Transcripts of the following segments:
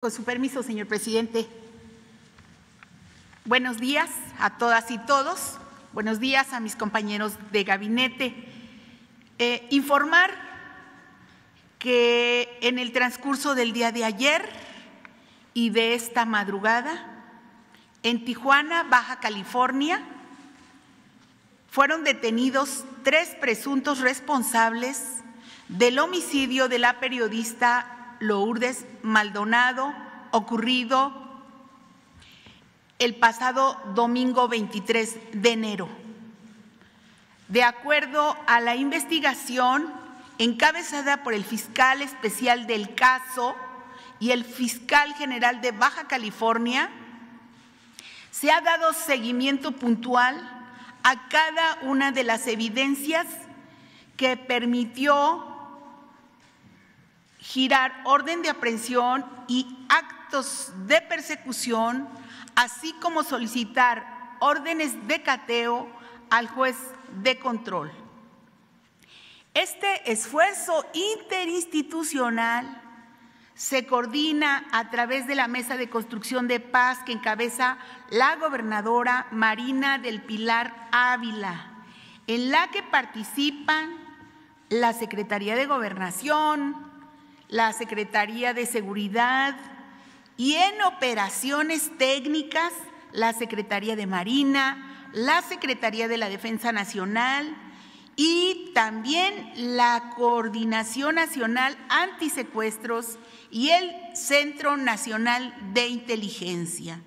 Con su permiso, señor presidente. Buenos días a todas y todos. Buenos días a mis compañeros de gabinete. Eh, informar que en el transcurso del día de ayer y de esta madrugada, en Tijuana, Baja California, fueron detenidos tres presuntos responsables del homicidio de la periodista Lourdes Maldonado, ocurrido el pasado domingo 23 de enero. De acuerdo a la investigación encabezada por el fiscal especial del caso y el fiscal general de Baja California, se ha dado seguimiento puntual a cada una de las evidencias que permitió girar orden de aprehensión y actos de persecución, así como solicitar órdenes de cateo al juez de control. Este esfuerzo interinstitucional se coordina a través de la Mesa de Construcción de Paz que encabeza la gobernadora Marina del Pilar Ávila, en la que participan la Secretaría de Gobernación, la Secretaría de Seguridad y en operaciones técnicas la Secretaría de Marina, la Secretaría de la Defensa Nacional y también la Coordinación Nacional Antisecuestros y el Centro Nacional de Inteligencia.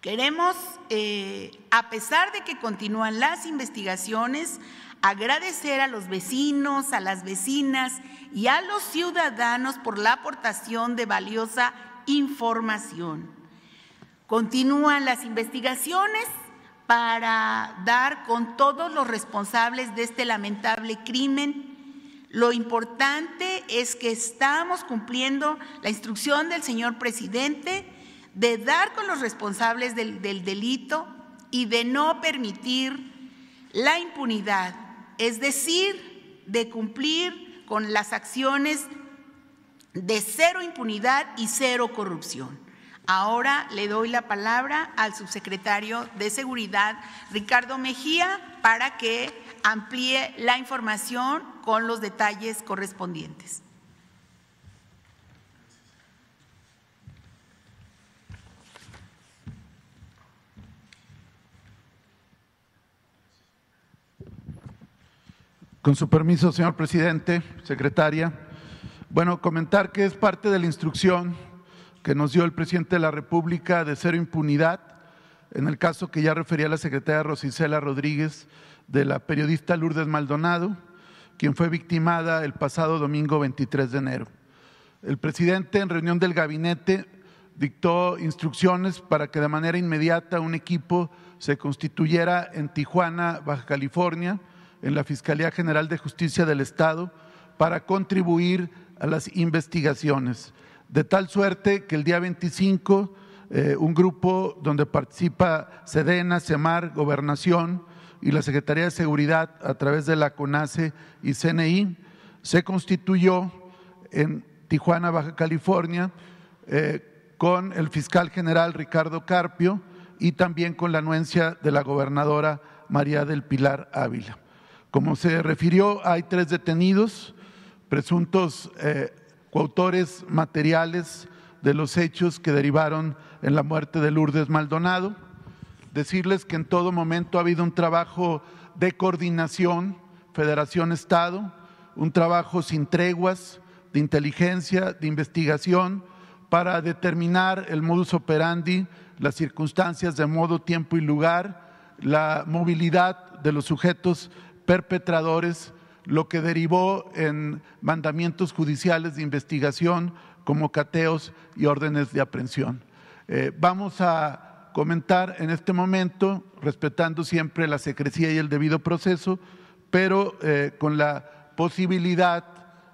Queremos, eh, a pesar de que continúan las investigaciones, agradecer a los vecinos, a las vecinas y a los ciudadanos por la aportación de valiosa información. Continúan las investigaciones para dar con todos los responsables de este lamentable crimen. Lo importante es que estamos cumpliendo la instrucción del señor presidente de dar con los responsables del, delito y de no permitir la impunidad es decir, de cumplir con las acciones de cero impunidad y cero corrupción. Ahora le doy la palabra al subsecretario de Seguridad, Ricardo Mejía, para que amplíe la información con los detalles correspondientes. Con su permiso, señor presidente, secretaria. Bueno, comentar que es parte de la instrucción que nos dio el presidente de la República de cero impunidad en el caso que ya refería la secretaria Rosicela Rodríguez de la periodista Lourdes Maldonado, quien fue victimada el pasado domingo 23 de enero. El presidente en reunión del gabinete dictó instrucciones para que de manera inmediata un equipo se constituyera en Tijuana, Baja California, en la Fiscalía General de Justicia del Estado para contribuir a las investigaciones, de tal suerte que el día 25 eh, un grupo donde participa Sedena, Semar, Gobernación y la Secretaría de Seguridad a través de la CONACE y CNI se constituyó en Tijuana, Baja California, eh, con el fiscal general Ricardo Carpio y también con la anuencia de la gobernadora María del Pilar Ávila. Como se refirió, hay tres detenidos, presuntos eh, coautores materiales de los hechos que derivaron en la muerte de Lourdes Maldonado. Decirles que en todo momento ha habido un trabajo de coordinación, Federación-Estado, un trabajo sin treguas, de inteligencia, de investigación, para determinar el modus operandi, las circunstancias de modo, tiempo y lugar, la movilidad de los sujetos perpetradores, lo que derivó en mandamientos judiciales de investigación como cateos y órdenes de aprehensión. Eh, vamos a comentar en este momento, respetando siempre la secrecía y el debido proceso, pero eh, con la posibilidad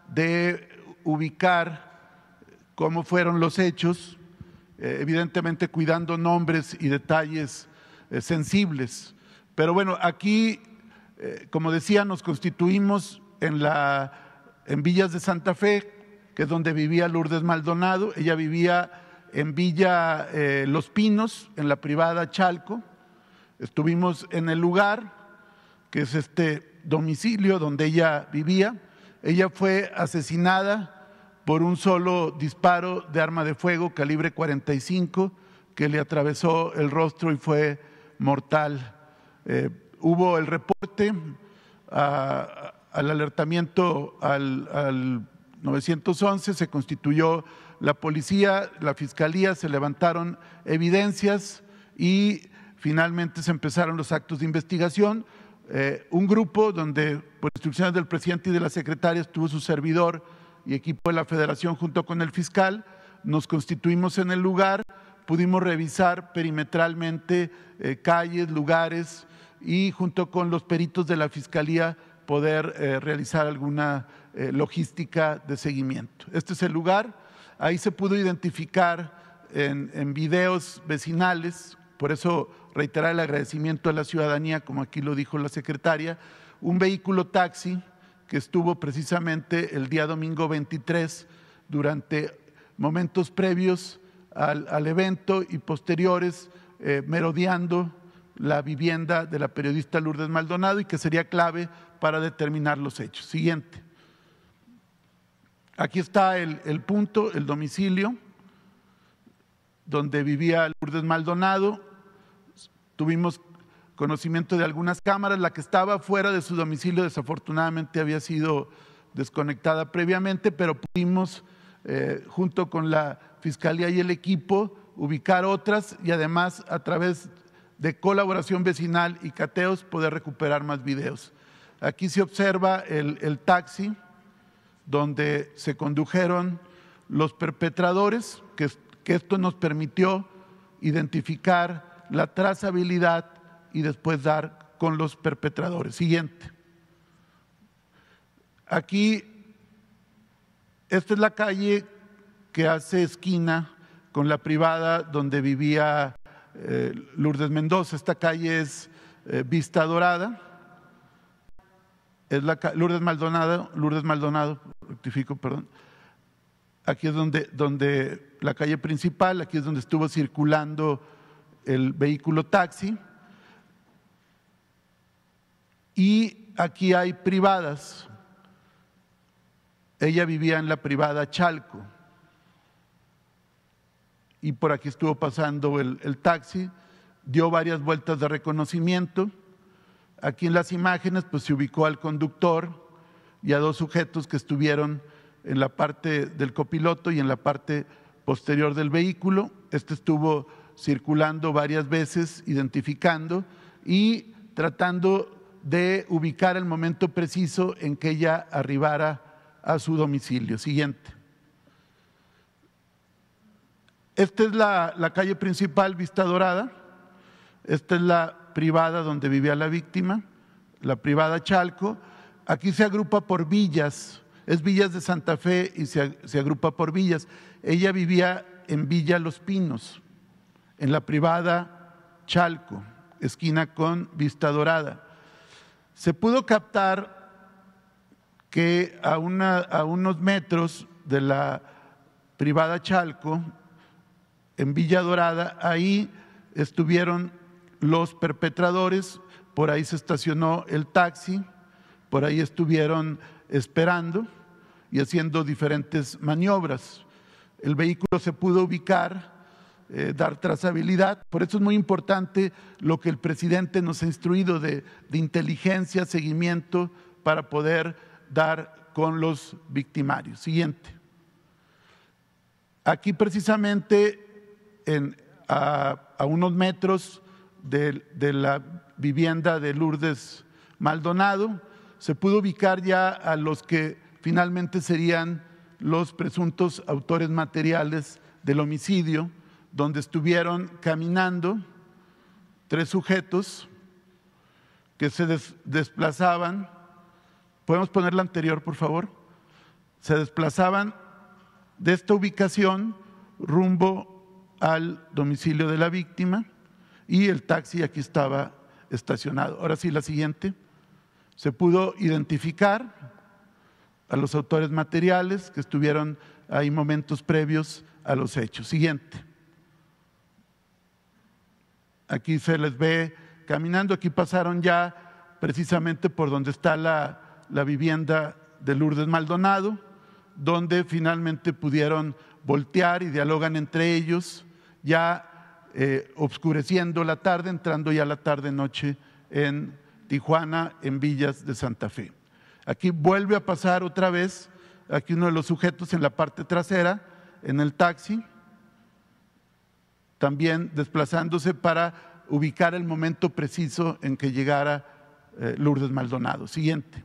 de ubicar cómo fueron los hechos, eh, evidentemente cuidando nombres y detalles sensibles. Pero bueno, aquí eh, como decía, nos constituimos en, la, en Villas de Santa Fe, que es donde vivía Lourdes Maldonado. Ella vivía en Villa eh, Los Pinos, en la privada Chalco. Estuvimos en el lugar, que es este domicilio donde ella vivía. Ella fue asesinada por un solo disparo de arma de fuego calibre 45 que le atravesó el rostro y fue mortal. Eh, hubo el reporte ah, al alertamiento al, 911, se constituyó la policía, la fiscalía, se levantaron evidencias y finalmente se empezaron los actos de investigación. Eh, un grupo donde, por instrucciones del presidente y de la secretaria, estuvo su servidor y equipo de la federación junto con el fiscal, nos constituimos en el lugar, pudimos revisar perimetralmente eh, calles, lugares, y junto con los peritos de la Fiscalía poder eh, realizar alguna eh, logística de seguimiento. Este es el lugar, ahí se pudo identificar en, videos vecinales, por eso reiterar el agradecimiento a la ciudadanía, como aquí lo dijo la secretaria, un vehículo taxi que estuvo precisamente el día domingo 23 durante momentos previos al, evento y posteriores, eh, merodeando la vivienda de la periodista Lourdes Maldonado y que sería clave para determinar los hechos. Siguiente. Aquí está el, punto, el domicilio donde vivía Lourdes Maldonado. Tuvimos conocimiento de algunas cámaras. La que estaba fuera de su domicilio desafortunadamente había sido desconectada previamente, pero pudimos, eh, junto con la Fiscalía y el equipo, ubicar otras y además a través de colaboración vecinal y cateos, poder recuperar más videos. Aquí se observa el, el taxi donde se condujeron los perpetradores, que, que esto nos permitió identificar la trazabilidad y después dar con los perpetradores. Siguiente. Aquí, esta es la calle que hace esquina con la privada donde vivía eh, Lourdes Mendoza. Esta calle es eh, Vista Dorada. Es la Lourdes Maldonado, Lourdes Maldonado, rectifico, perdón. Aquí es donde, donde la calle principal, aquí es donde estuvo circulando el vehículo taxi. Y aquí hay privadas. Ella vivía en la privada Chalco y por aquí estuvo pasando el, taxi, dio varias vueltas de reconocimiento. Aquí en las imágenes pues, se ubicó al conductor y a dos sujetos que estuvieron en la parte del copiloto y en la parte posterior del vehículo. Este estuvo circulando varias veces, identificando y tratando de ubicar el momento preciso en que ella arribara a su domicilio. Siguiente. Esta es la, calle principal, Vista Dorada. Esta es la privada donde vivía la víctima, la privada Chalco. Aquí se agrupa por villas, es Villas de Santa Fe y se, agrupa por villas. Ella vivía en Villa Los Pinos, en la privada Chalco, esquina con Vista Dorada. Se pudo captar que a unos metros de la privada Chalco en Villa Dorada. Ahí estuvieron los perpetradores, por ahí se estacionó el taxi, por ahí estuvieron esperando y haciendo diferentes maniobras. El vehículo se pudo ubicar, eh, dar trazabilidad. Por eso es muy importante lo que el presidente nos ha instruido de, de inteligencia, seguimiento, para poder dar con los victimarios. Siguiente. Aquí precisamente a, unos metros de, la vivienda de Lourdes Maldonado. Se pudo ubicar ya a los que finalmente serían los presuntos autores materiales del homicidio, donde estuvieron caminando tres sujetos que se desplazaban. ¿Podemos poner la anterior, por favor? Se desplazaban de esta ubicación rumbo al domicilio de la víctima y el taxi aquí estaba estacionado. Ahora sí, la siguiente. Se pudo identificar a los autores materiales que estuvieron ahí momentos previos a los hechos. Siguiente. Aquí se les ve caminando, aquí pasaron ya precisamente por donde está la, la vivienda de Lourdes Maldonado, donde finalmente pudieron voltear y dialogan entre ellos ya eh, obscureciendo la tarde, entrando ya la tarde-noche en Tijuana, en Villas de Santa Fe. Aquí vuelve a pasar otra vez, aquí uno de los sujetos en la parte trasera, en el taxi, también desplazándose para ubicar el momento preciso en que llegara eh, Lourdes Maldonado. Siguiente.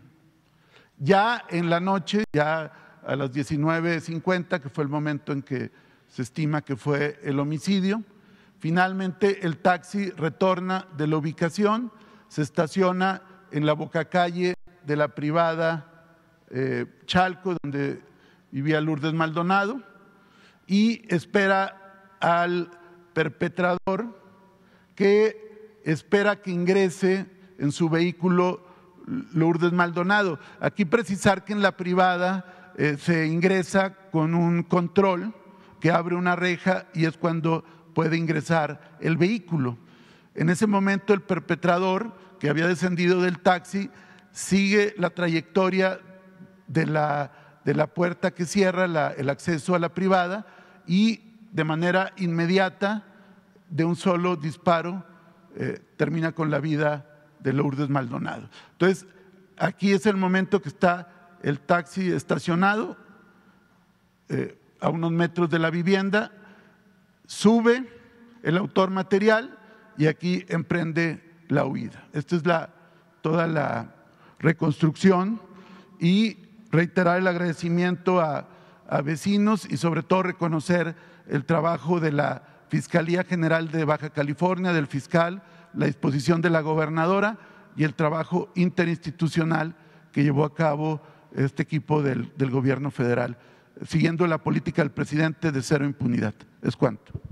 Ya en la noche, ya a las 19.50, que fue el momento en que se estima que fue el homicidio. Finalmente, el taxi retorna de la ubicación, se estaciona en la boca calle de la privada eh, Chalco, donde vivía Lourdes Maldonado, y espera al perpetrador que espera que ingrese en su vehículo Lourdes Maldonado. Aquí precisar que en la privada eh, se ingresa con un control que abre una reja y es cuando puede ingresar el vehículo. En ese momento el perpetrador, que había descendido del taxi, sigue la trayectoria de la, de la puerta que cierra el acceso a la privada y de manera inmediata, de un solo disparo, eh, termina con la vida de Lourdes Maldonado. Entonces, aquí es el momento que está el taxi estacionado. Eh, a unos metros de la vivienda, sube el autor material y aquí emprende la huida. Esta es toda la reconstrucción y reiterar el agradecimiento a, vecinos y sobre todo reconocer el trabajo de la Fiscalía General de Baja California, del fiscal, la disposición de la gobernadora y el trabajo interinstitucional que llevó a cabo este equipo del gobierno federal siguiendo la política del presidente de cero impunidad. Es cuánto.